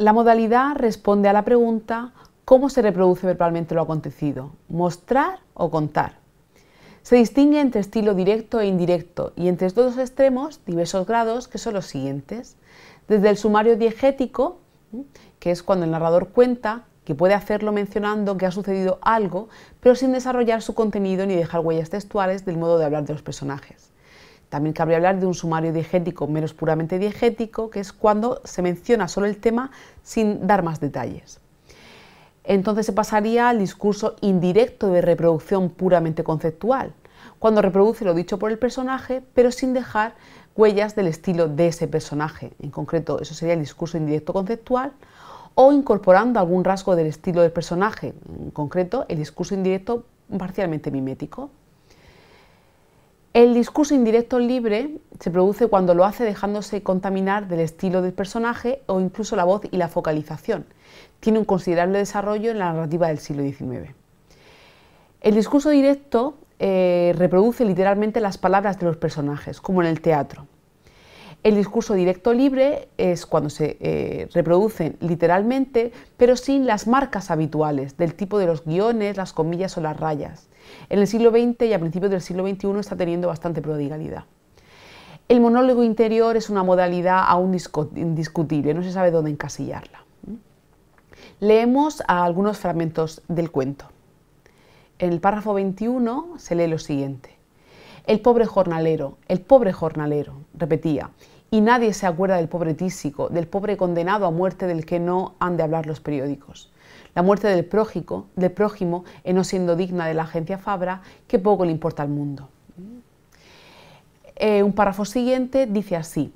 La modalidad responde a la pregunta ¿cómo se reproduce verbalmente lo acontecido? ¿Mostrar o contar? Se distingue entre estilo directo e indirecto y entre estos dos extremos diversos grados que son los siguientes. Desde el sumario diegético, que es cuando el narrador cuenta, que puede hacerlo mencionando que ha sucedido algo, pero sin desarrollar su contenido ni dejar huellas textuales del modo de hablar de los personajes. También cabría hablar de un sumario diegético menos puramente diegético, que es cuando se menciona solo el tema sin dar más detalles. Entonces se pasaría al discurso indirecto de reproducción puramente conceptual, cuando reproduce lo dicho por el personaje, pero sin dejar huellas del estilo de ese personaje. En concreto, eso sería el discurso indirecto conceptual o incorporando algún rasgo del estilo del personaje, en concreto el discurso indirecto parcialmente mimético. El discurso indirecto libre se produce cuando lo hace dejándose contaminar del estilo del personaje o incluso la voz y la focalización. Tiene un considerable desarrollo en la narrativa del siglo XIX. El discurso directo eh, reproduce literalmente las palabras de los personajes, como en el teatro. El discurso directo libre es cuando se eh, reproducen literalmente, pero sin las marcas habituales, del tipo de los guiones, las comillas o las rayas. En el siglo XX y a principios del siglo XXI está teniendo bastante prodigalidad. El monólogo interior es una modalidad aún indiscutible, no se sabe dónde encasillarla. Leemos algunos fragmentos del cuento. En el párrafo 21 se lee lo siguiente. El pobre jornalero, el pobre jornalero, repetía, y nadie se acuerda del pobre tísico, del pobre condenado a muerte del que no han de hablar los periódicos. La muerte del, prójico, del prójimo, en eh, no siendo digna de la agencia Fabra, que poco le importa al mundo. Eh, un párrafo siguiente dice así.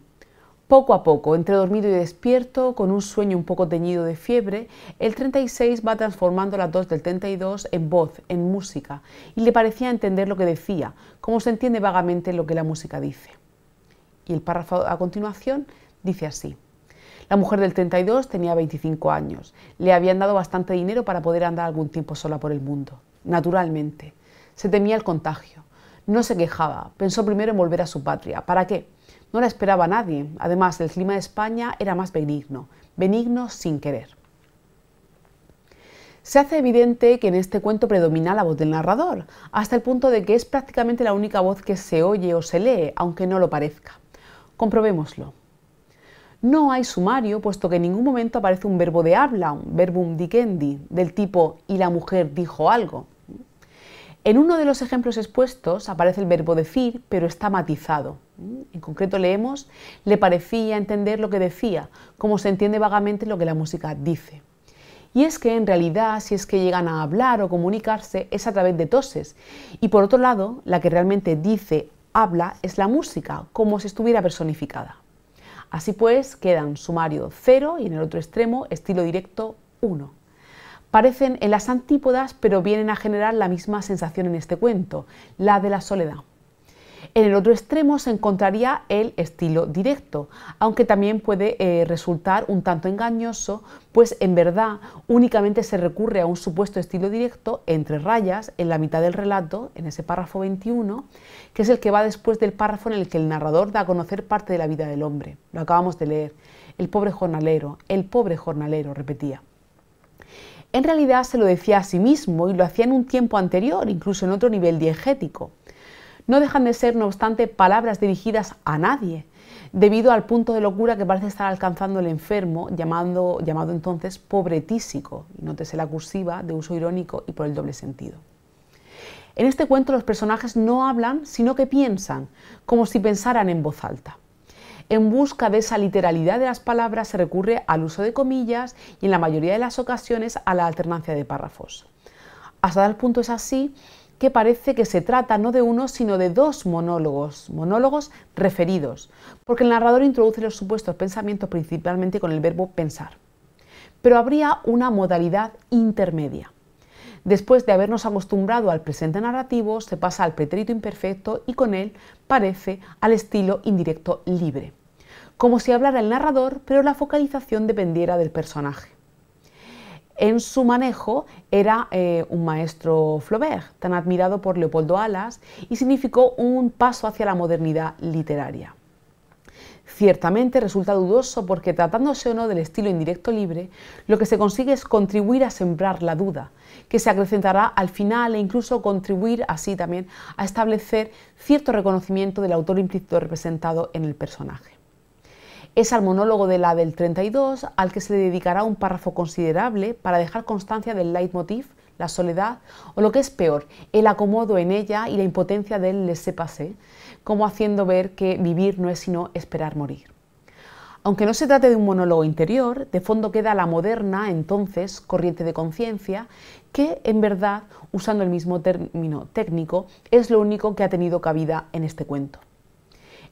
Poco a poco, entre dormido y despierto, con un sueño un poco teñido de fiebre, el 36 va transformando las dos del 32 en voz, en música, y le parecía entender lo que decía, como se entiende vagamente lo que la música dice. Y el párrafo a continuación dice así. La mujer del 32 tenía 25 años. Le habían dado bastante dinero para poder andar algún tiempo sola por el mundo. Naturalmente. Se temía el contagio. No se quejaba. Pensó primero en volver a su patria. ¿Para qué? No la esperaba nadie. Además, el clima de España era más benigno. Benigno sin querer. Se hace evidente que en este cuento predomina la voz del narrador, hasta el punto de que es prácticamente la única voz que se oye o se lee, aunque no lo parezca. Comprobémoslo. No hay sumario, puesto que en ningún momento aparece un verbo de habla, un verbum dicendi, del tipo y la mujer dijo algo. En uno de los ejemplos expuestos aparece el verbo decir, pero está matizado. En concreto leemos, le parecía entender lo que decía, como se entiende vagamente lo que la música dice. Y es que en realidad, si es que llegan a hablar o comunicarse, es a través de toses. Y por otro lado, la que realmente dice, habla es la música, como si estuviera personificada. Así pues, quedan sumario 0 y en el otro extremo estilo directo 1. Parecen en las antípodas, pero vienen a generar la misma sensación en este cuento, la de la soledad. En el otro extremo se encontraría el estilo directo, aunque también puede eh, resultar un tanto engañoso, pues en verdad únicamente se recurre a un supuesto estilo directo entre rayas en la mitad del relato, en ese párrafo 21, que es el que va después del párrafo en el que el narrador da a conocer parte de la vida del hombre. Lo acabamos de leer. El pobre jornalero, el pobre jornalero, repetía. En realidad se lo decía a sí mismo y lo hacía en un tiempo anterior, incluso en otro nivel diegético no dejan de ser, no obstante, palabras dirigidas a nadie, debido al punto de locura que parece estar alcanzando el enfermo, llamado, llamado entonces tísico y nótese la cursiva de uso irónico y por el doble sentido. En este cuento los personajes no hablan, sino que piensan, como si pensaran en voz alta. En busca de esa literalidad de las palabras se recurre al uso de comillas y en la mayoría de las ocasiones a la alternancia de párrafos. Hasta tal punto es así que parece que se trata no de uno, sino de dos monólogos, monólogos referidos, porque el narrador introduce los supuestos pensamientos principalmente con el verbo pensar. Pero habría una modalidad intermedia. Después de habernos acostumbrado al presente narrativo, se pasa al pretérito imperfecto y con él parece al estilo indirecto libre, como si hablara el narrador, pero la focalización dependiera del personaje en su manejo era eh, un maestro Flaubert, tan admirado por Leopoldo Alas, y significó un paso hacia la modernidad literaria. Ciertamente resulta dudoso porque tratándose o no del estilo indirecto libre, lo que se consigue es contribuir a sembrar la duda, que se acrecentará al final e incluso contribuir así también a establecer cierto reconocimiento del autor implícito representado en el personaje. Es al monólogo de la del 32 al que se le dedicará un párrafo considerable para dejar constancia del leitmotiv, la soledad, o lo que es peor, el acomodo en ella y la impotencia del sé pase, como haciendo ver que vivir no es sino esperar morir. Aunque no se trate de un monólogo interior, de fondo queda la moderna, entonces, corriente de conciencia, que en verdad, usando el mismo término técnico, es lo único que ha tenido cabida en este cuento.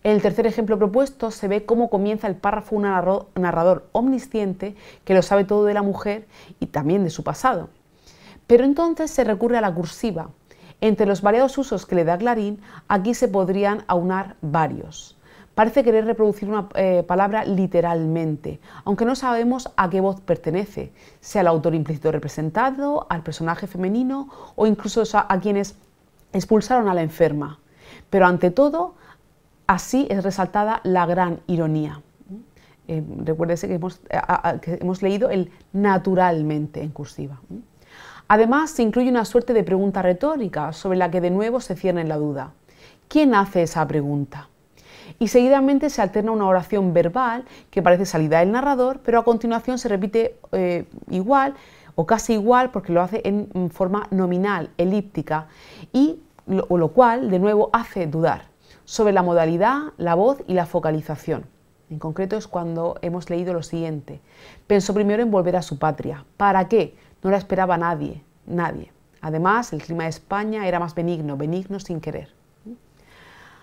En el tercer ejemplo propuesto se ve cómo comienza el párrafo un narrador omnisciente que lo sabe todo de la mujer y también de su pasado. Pero entonces se recurre a la cursiva. Entre los variados usos que le da Clarín, aquí se podrían aunar varios. Parece querer reproducir una eh, palabra literalmente, aunque no sabemos a qué voz pertenece, sea al autor implícito representado, al personaje femenino o incluso a quienes expulsaron a la enferma. Pero ante todo, Así es resaltada la gran ironía. Eh, recuérdese eh, que hemos, leído el naturalmente en cursiva. Además, se incluye una suerte de pregunta retórica sobre la que de nuevo se cierne la duda. ¿Quién hace esa pregunta? Y seguidamente se alterna una oración verbal que parece salida del narrador, pero a continuación se repite eh, igual o casi igual porque lo hace en forma nominal, elíptica, y lo cual de nuevo hace dudar sobre la modalidad, la voz y la focalización. En concreto es cuando hemos leído lo siguiente. Pensó primero en volver a su patria. ¿Para qué? No la esperaba nadie, nadie. Además, el clima de España era más benigno, benigno sin querer.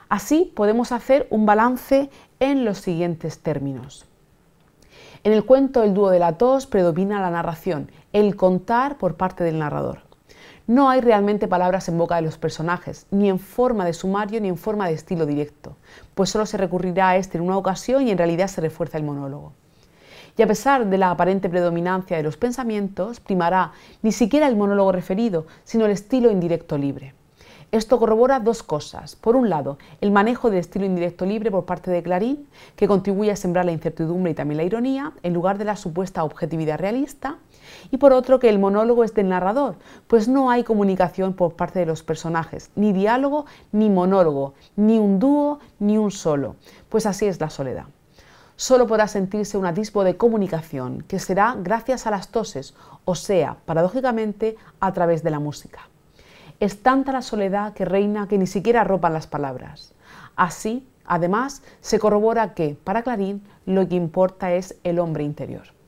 Así podemos hacer un balance en los siguientes términos. En el cuento El dúo de la tos predomina la narración, el contar por parte del narrador. No hay realmente palabras en boca de los personajes, ni en forma de sumario ni en forma de estilo directo, pues solo se recurrirá a este en una ocasión y en realidad se refuerza el monólogo. Y a pesar de la aparente predominancia de los pensamientos, primará ni siquiera el monólogo referido, sino el estilo indirecto libre. Esto corrobora dos cosas. Por un lado, el manejo del estilo indirecto libre por parte de Clarín, que contribuye a sembrar la incertidumbre y también la ironía, en lugar de la supuesta objetividad realista. Y por otro, que el monólogo es del narrador, pues no hay comunicación por parte de los personajes, ni diálogo, ni monólogo, ni un dúo, ni un solo. Pues así es la soledad solo podrá sentirse un atisbo de comunicación, que será gracias a las toses, o sea, paradójicamente, a través de la música. Es tanta la soledad que reina que ni siquiera arropan las palabras. Así, además, se corrobora que, para Clarín, lo que importa es el hombre interior.